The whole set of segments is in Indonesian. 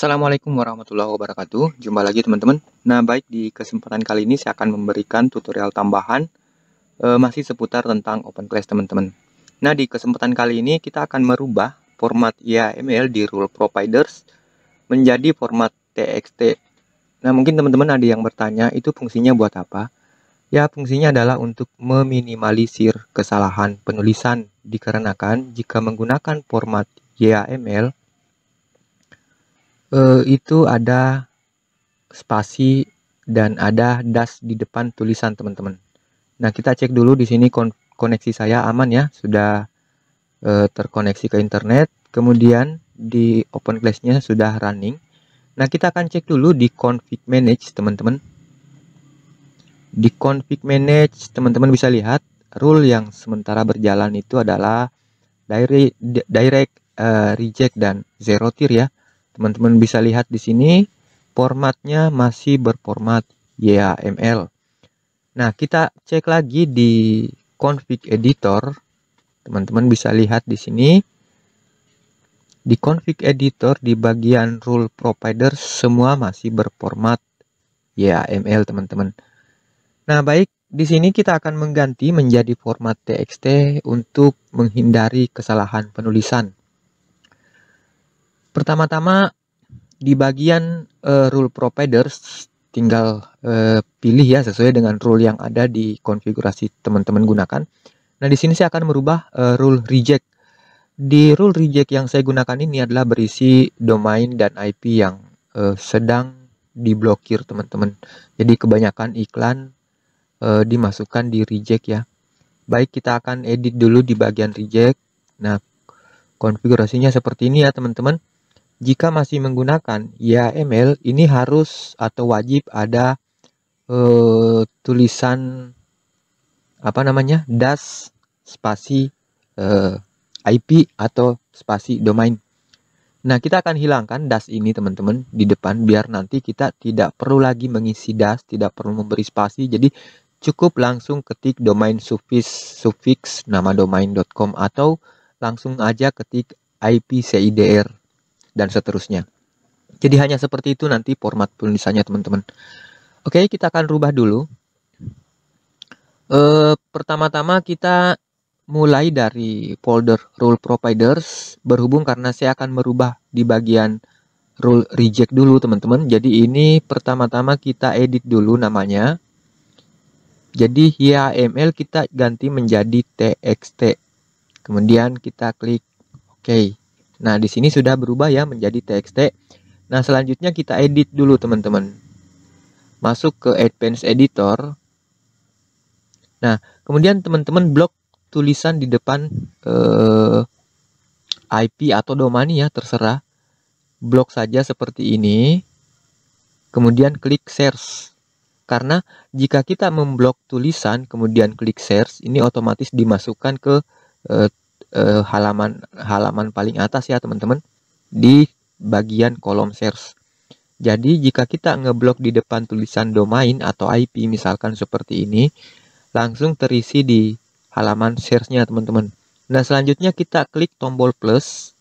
Assalamualaikum warahmatullahi wabarakatuh. Jumpa lagi teman-teman. Nah, baik di kesempatan kali ini saya akan memberikan tutorial tambahan e, masih seputar tentang open class teman-teman. Nah, di kesempatan kali ini kita akan merubah format YAML di rule providers menjadi format TXT. Nah, mungkin teman-teman ada yang bertanya, itu fungsinya buat apa? Ya, fungsinya adalah untuk meminimalisir kesalahan penulisan dikarenakan jika menggunakan format YAML uh, itu ada spasi dan ada das di depan tulisan teman-teman. Nah kita cek dulu di sini kon koneksi saya aman ya sudah uh, terkoneksi ke internet. Kemudian di Open Classnya sudah running. Nah kita akan cek dulu di config manage teman-teman. Di config manage teman-teman bisa lihat rule yang sementara berjalan itu adalah direct, direct uh, reject dan zero tier ya. Teman-teman bisa lihat di sini formatnya masih berformat YAML. Nah, kita cek lagi di config editor. Teman-teman bisa lihat di sini di config editor di bagian rule provider semua masih berformat YAML, teman-teman. Nah, baik di sini kita akan mengganti menjadi format TXT untuk menghindari kesalahan penulisan. Pertama-tama di bagian uh, rule providers tinggal uh, pilih ya sesuai dengan rule yang ada di konfigurasi teman-teman gunakan. Nah, di sini saya akan merubah uh, rule reject. Di rule reject yang saya gunakan ini adalah berisi domain dan IP yang uh, sedang diblokir teman-teman. Jadi kebanyakan iklan uh, dimasukkan di reject ya. Baik, kita akan edit dulu di bagian reject. Nah, konfigurasinya seperti ini ya teman-teman jika masih menggunakan YAML, ini harus atau wajib ada eh, tulisan apa namanya das spasi eh, IP atau spasi domain. Nah, kita akan hilangkan das ini teman-teman di depan biar nanti kita tidak perlu lagi mengisi das, tidak perlu memberi spasi. Jadi cukup langsung ketik domain suffix suffix nama domain.com atau langsung aja ketik IP CIDR dan seterusnya. Jadi hanya seperti itu nanti format penulisannya teman-teman. Oke, kita akan rubah dulu. E, Pertama-tama kita mulai dari folder rule providers berhubung karena saya akan merubah di bagian rule reject dulu teman-teman. Jadi ini pertama-tama kita edit dulu namanya. Jadi HTML kita ganti menjadi txt. Kemudian kita klik OK. Nah, di sini sudah berubah ya menjadi txt. Nah, selanjutnya kita edit dulu teman-teman. Masuk ke Advanced Editor. Nah, kemudian teman-teman blok tulisan di depan eh, IP atau domain ya, terserah. Blok saja seperti ini. Kemudian klik search. Karena jika kita memblok tulisan kemudian klik search, ini otomatis dimasukkan ke eh, eh, halaman halaman paling atas ya teman-teman di bagian kolom search. Jadi jika kita ngeblok di depan tulisan domain atau IP misalkan seperti ini, langsung terisi di halaman searchnya teman-teman. Nah selanjutnya kita klik tombol plus,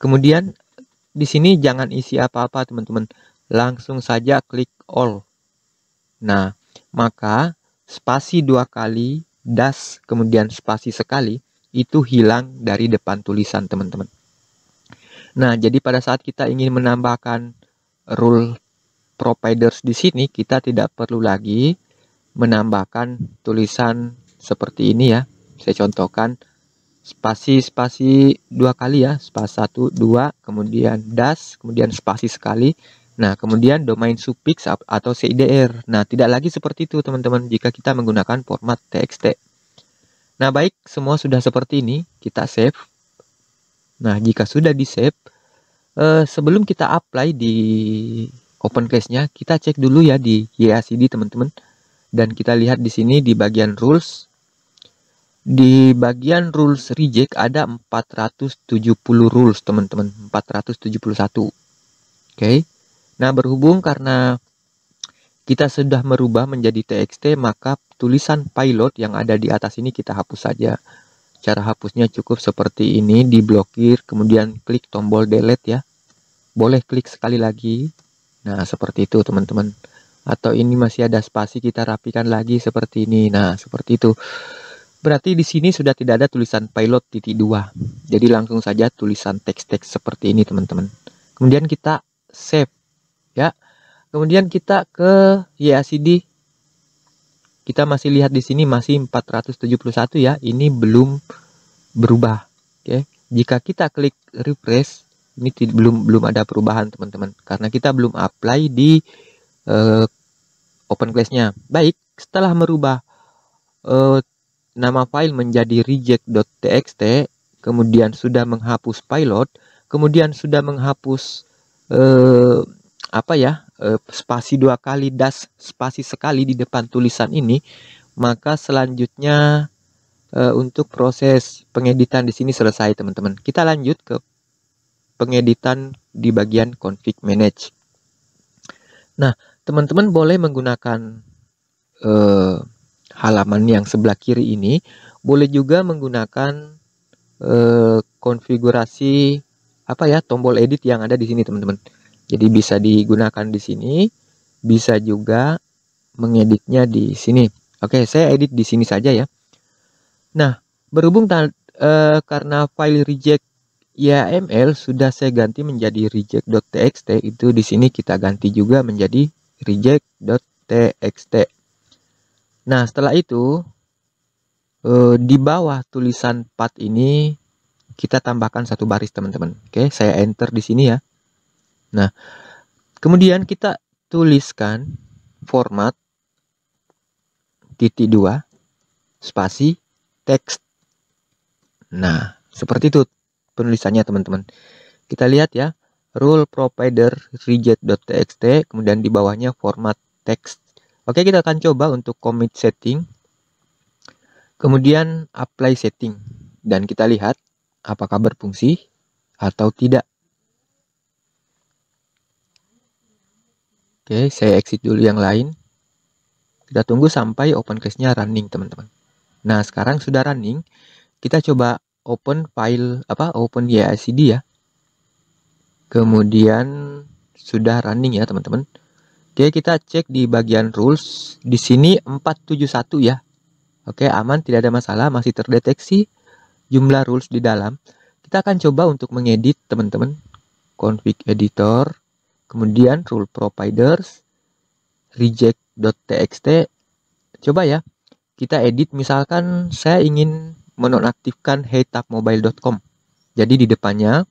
kemudian di sini jangan isi apa-apa teman-teman, langsung saja klik all. Nah maka spasi dua kali, dash kemudian spasi sekali, itu hilang dari depan tulisan teman-teman. Nah, jadi pada saat kita ingin menambahkan rule providers di sini, kita tidak perlu lagi menambahkan tulisan seperti ini ya. Saya contohkan spasi spasi dua kali ya, spasi satu dua, kemudian das, kemudian spasi sekali. Nah, kemudian domain suffix atau CIDR. Nah, tidak lagi seperti itu teman-teman jika kita menggunakan format TXT. Nah, baik, semua sudah seperti ini, kita save. Nah, jika sudah di-save, eh, sebelum kita apply di open case-nya, kita cek dulu ya di YACD, teman-teman. Dan kita lihat di sini di bagian rules. Di bagian rules reject ada 470 rules, teman-teman. 471. Oke. Okay. Nah, berhubung karena kita sudah merubah menjadi txt, maka tulisan pilot yang ada di atas ini kita hapus saja. Cara hapusnya cukup seperti ini, diblokir, kemudian klik tombol delete ya. Boleh klik sekali lagi. Nah, seperti itu teman-teman. Atau ini masih ada spasi, kita rapikan lagi seperti ini. Nah, seperti itu. Berarti di sini sudah tidak ada tulisan pilot titik dua. Jadi langsung saja tulisan teks-teks seperti ini teman-teman. Kemudian kita save ya. Kemudian kita ke YACD. Kita masih lihat di sini masih 471 ya. Ini belum berubah. Oke. Jika kita klik refresh, ini belum belum ada perubahan teman-teman karena kita belum apply di uh, open class-nya. Baik, setelah merubah uh, nama file menjadi reject.txt, kemudian sudah menghapus pilot, kemudian sudah menghapus uh, apa ya eh, spasi dua kali das spasi sekali di depan tulisan ini maka selanjutnya eh, untuk proses pengeditan di sini selesai teman-teman kita lanjut ke pengeditan di bagian config manage nah teman-teman boleh menggunakan eh, halaman yang sebelah kiri ini boleh juga menggunakan eh, konfigurasi apa ya tombol edit yang ada di sini teman-teman jadi bisa digunakan di sini, bisa juga mengeditnya di sini. Oke, saya edit di sini saja ya. Nah, berhubung uh, karena file reject YAML sudah saya ganti menjadi reject.txt, itu di sini kita ganti juga menjadi reject.txt. Nah, setelah itu uh, di bawah tulisan path ini kita tambahkan satu baris teman-teman. Oke, saya enter di sini ya. Nah, kemudian kita tuliskan format titik dua spasi teks. Nah, seperti itu penulisannya teman-teman. Kita lihat ya, rule provider reject.txt, kemudian di bawahnya format teks. Oke, kita akan coba untuk commit setting. Kemudian apply setting dan kita lihat apakah berfungsi atau tidak. Oke, saya exit dulu yang lain. Kita tunggu sampai open case-nya running, teman-teman. Nah, sekarang sudah running, kita coba open file apa? Open YACD ya. Kemudian sudah running ya, teman-teman. Oke, kita cek di bagian rules. Di sini 471 ya. Oke, aman, tidak ada masalah, masih terdeteksi jumlah rules di dalam. Kita akan coba untuk mengedit, teman-teman. Config editor kemudian rule providers reject.txt coba ya kita edit misalkan saya ingin menonaktifkan heytapmobile.com jadi di depannya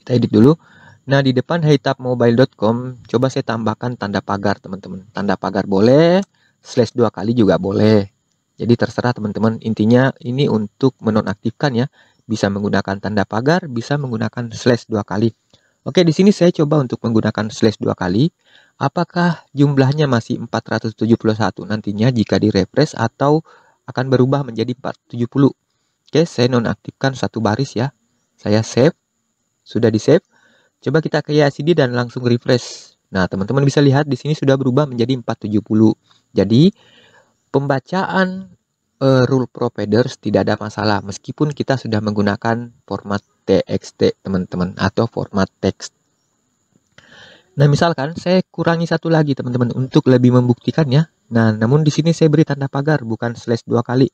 kita edit dulu nah di depan heytapmobile.com coba saya tambahkan tanda pagar teman-teman tanda pagar boleh slash dua kali juga boleh jadi terserah teman-teman intinya ini untuk menonaktifkan ya bisa menggunakan tanda pagar bisa menggunakan slash dua kali Oke, di sini saya coba untuk menggunakan slash dua kali. Apakah jumlahnya masih 471 nantinya jika direfresh atau akan berubah menjadi 470? Oke, saya nonaktifkan satu baris ya. Saya save. Sudah di-save. Coba kita ke YACD dan langsung refresh. Nah, teman-teman bisa lihat di sini sudah berubah menjadi 470. Jadi, pembacaan uh, rule providers tidak ada masalah meskipun kita sudah menggunakan format txt teman-teman atau format teks. Nah misalkan saya kurangi satu lagi teman-teman untuk lebih membuktikannya. Nah namun di sini saya beri tanda pagar bukan slash dua kali.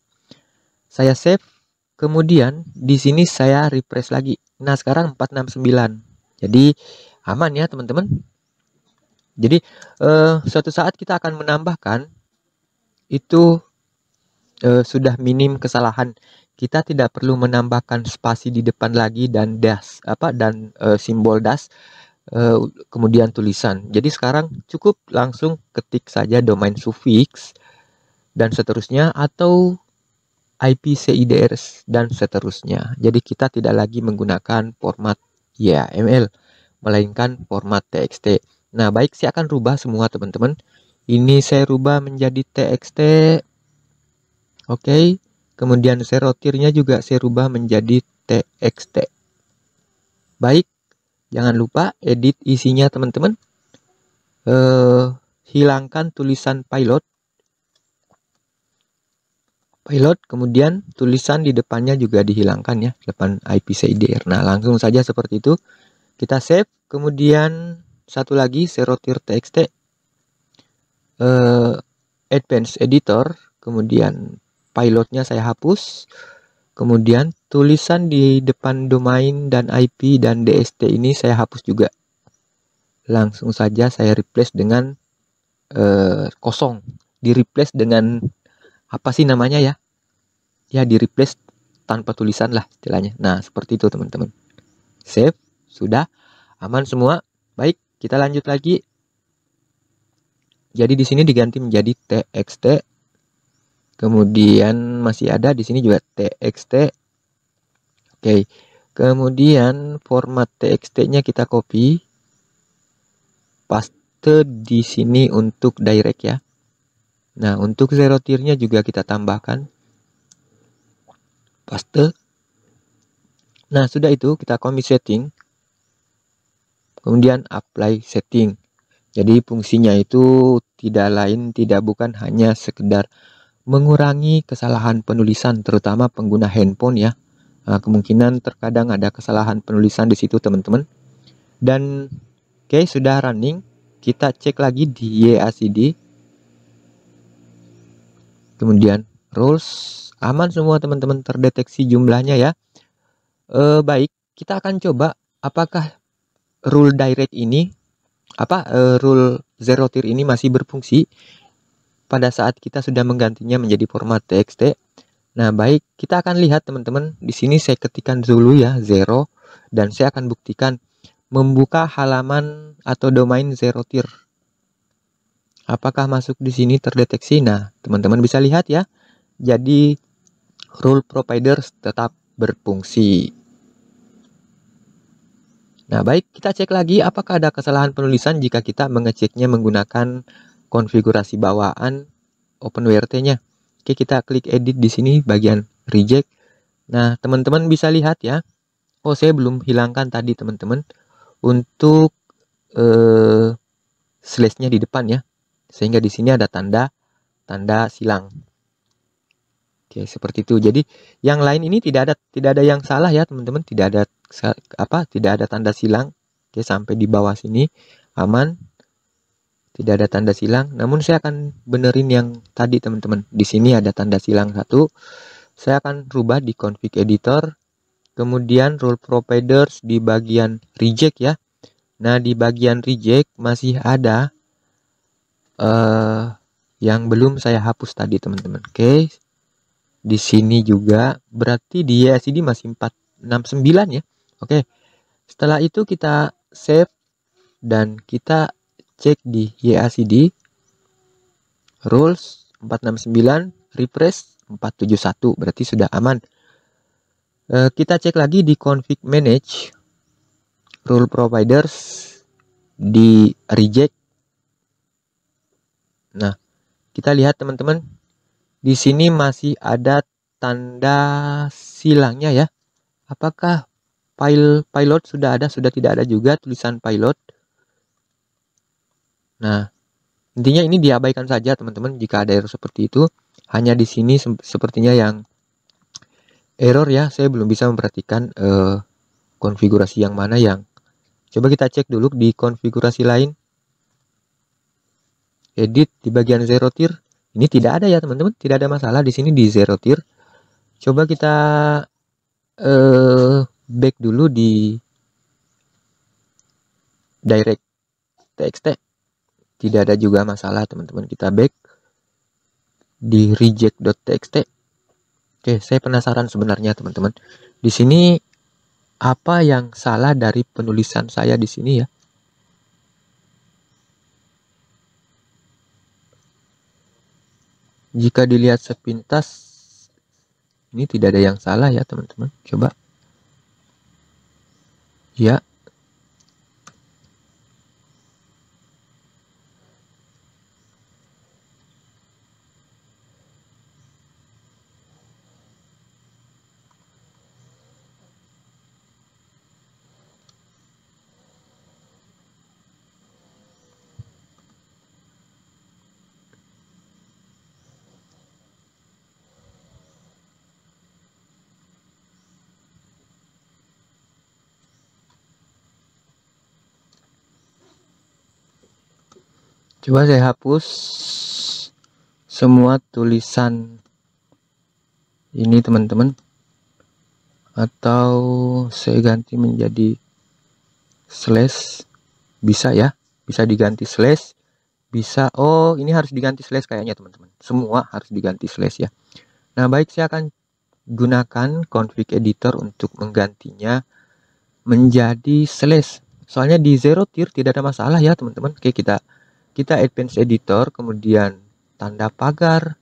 Saya save kemudian di sini saya refresh lagi. Nah sekarang 469. Jadi aman ya teman-teman. Jadi eh, suatu saat kita akan menambahkan itu eh, sudah minim kesalahan kita tidak perlu menambahkan spasi di depan lagi dan das apa dan e, simbol das e, kemudian tulisan. Jadi sekarang cukup langsung ketik saja domain suffix dan seterusnya atau IP CIDRs dan seterusnya. Jadi kita tidak lagi menggunakan format yaml melainkan format TXT. Nah, baik saya akan rubah semua teman-teman. Ini saya rubah menjadi TXT. Oke. Okay Kemudian rotirnya juga saya rubah menjadi TXT. Baik, jangan lupa edit isinya teman-teman. Eh, hilangkan tulisan pilot. Pilot, kemudian tulisan di depannya juga dihilangkan ya, depan IPCDR. Nah, langsung saja seperti itu. Kita save, kemudian satu lagi rotir txt. Eh, advanced editor, kemudian pilotnya saya hapus. Kemudian tulisan di depan domain dan IP dan DST ini saya hapus juga. Langsung saja saya replace dengan eh, kosong. Di replace dengan apa sih namanya ya? Ya di replace tanpa tulisan lah istilahnya. Nah seperti itu teman-teman. Save, sudah, aman semua. Baik, kita lanjut lagi. Jadi di sini diganti menjadi txt Kemudian masih ada di sini juga txt. Oke. Okay. Kemudian format txt-nya kita copy. Paste di sini untuk direct ya. Nah, untuk zero tier-nya juga kita tambahkan. Paste. Nah, sudah itu kita commit setting. Kemudian apply setting. Jadi fungsinya itu tidak lain tidak bukan hanya sekedar mengurangi kesalahan penulisan terutama pengguna handphone ya. Ah, kemungkinan terkadang ada kesalahan penulisan di situ teman-teman. Dan oke okay, sudah running, kita cek lagi di YACD. Kemudian rules aman semua teman-teman terdeteksi jumlahnya ya. E, baik, kita akan coba apakah rule direct ini apa e, rule zero tier ini masih berfungsi pada saat kita sudah menggantinya menjadi format txt. Nah, baik, kita akan lihat teman-teman. Di sini saya ketikkan dulu ya 0 dan saya akan buktikan membuka halaman atau domain 0 tier. Apakah masuk di sini terdeteksi? Nah, teman-teman bisa lihat ya. Jadi rule providers tetap berfungsi. Nah, baik, kita cek lagi apakah ada kesalahan penulisan jika kita mengeceknya menggunakan konfigurasi bawaan OpenWrt-nya. Oke, kita klik edit di sini bagian reject. Nah, teman-teman bisa lihat ya. Oh, saya belum hilangkan tadi teman-teman untuk eh, slash-nya di depan ya. Sehingga di sini ada tanda tanda silang. Oke, seperti itu. Jadi, yang lain ini tidak ada tidak ada yang salah ya, teman-teman. Tidak ada apa? Tidak ada tanda silang. Oke, sampai di bawah sini aman tidak ada tanda silang. Namun saya akan benerin yang tadi teman-teman. Di sini ada tanda silang satu. Saya akan rubah di config editor. Kemudian rule providers di bagian reject ya. Nah di bagian reject masih ada uh, yang belum saya hapus tadi teman-teman. Oke. Okay. Di sini juga berarti di YSID masih 469 ya. Oke. Okay. Setelah itu kita save dan kita cek di YACD rules 469 refresh 471 berarti sudah aman e, kita cek lagi di config manage rule providers di reject nah kita lihat teman-teman di sini masih ada tanda silangnya ya apakah file pilot sudah ada sudah tidak ada juga tulisan pilot Nah, intinya ini diabaikan saja teman-teman jika ada error seperti itu. Hanya di sini sepertinya yang error ya, saya belum bisa memperhatikan eh, konfigurasi yang mana yang. Coba kita cek dulu di konfigurasi lain. Edit di bagian zero tier. Ini tidak ada ya teman-teman, tidak ada masalah di sini di zero tier. Coba kita eh, back dulu di direct txt tidak ada juga masalah teman-teman kita back di reject.txt oke saya penasaran sebenarnya teman-teman di sini apa yang salah dari penulisan saya di sini ya jika dilihat sepintas ini tidak ada yang salah ya teman-teman coba ya coba saya hapus semua tulisan ini teman-teman atau saya ganti menjadi slash bisa ya bisa diganti slash bisa oh ini harus diganti slash kayaknya teman-teman semua harus diganti slash ya nah baik saya akan gunakan config editor untuk menggantinya menjadi slash soalnya di zero tier tidak ada masalah ya teman-teman oke kita kita advance editor kemudian tanda pagar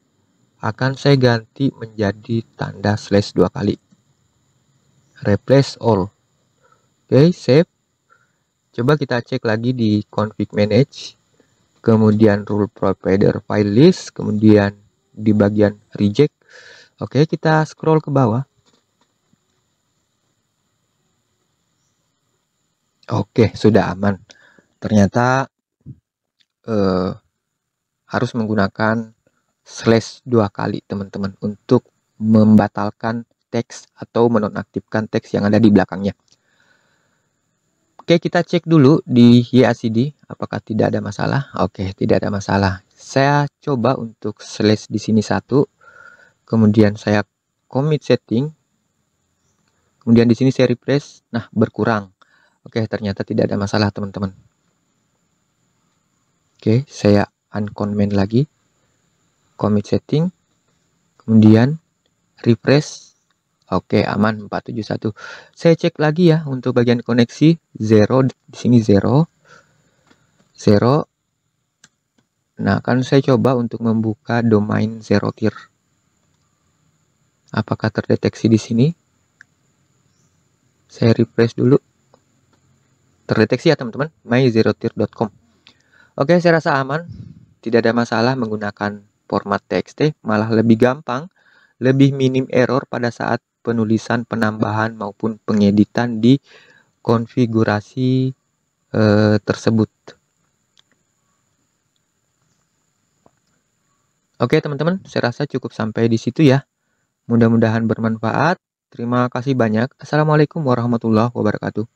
akan saya ganti menjadi tanda slash dua kali replace all oke okay, save coba kita cek lagi di config manage kemudian rule provider file list kemudian di bagian reject oke okay, kita scroll ke bawah oke okay, sudah aman ternyata eh, harus menggunakan slash dua kali teman-teman untuk membatalkan teks atau menonaktifkan teks yang ada di belakangnya. Oke, kita cek dulu di YACD apakah tidak ada masalah. Oke, tidak ada masalah. Saya coba untuk slash di sini satu, kemudian saya commit setting, kemudian di sini saya refresh, nah berkurang. Oke, ternyata tidak ada masalah teman-teman. Oke, saya uncomment lagi. Commit setting. Kemudian refresh. Oke, aman 471. Saya cek lagi ya untuk bagian koneksi 0 di sini 0. 0 Nah, kan saya coba untuk membuka domain 0 tier. Apakah terdeteksi di sini? Saya refresh dulu. Terdeteksi ya, teman-teman. myzerotier.com. Oke, saya rasa aman. Tidak ada masalah menggunakan format TXT, malah lebih gampang, lebih minim error pada saat penulisan, penambahan maupun pengeditan di konfigurasi eh, tersebut. Oke, teman-teman, saya rasa cukup sampai di situ ya. Mudah-mudahan bermanfaat. Terima kasih banyak. Assalamualaikum warahmatullahi wabarakatuh.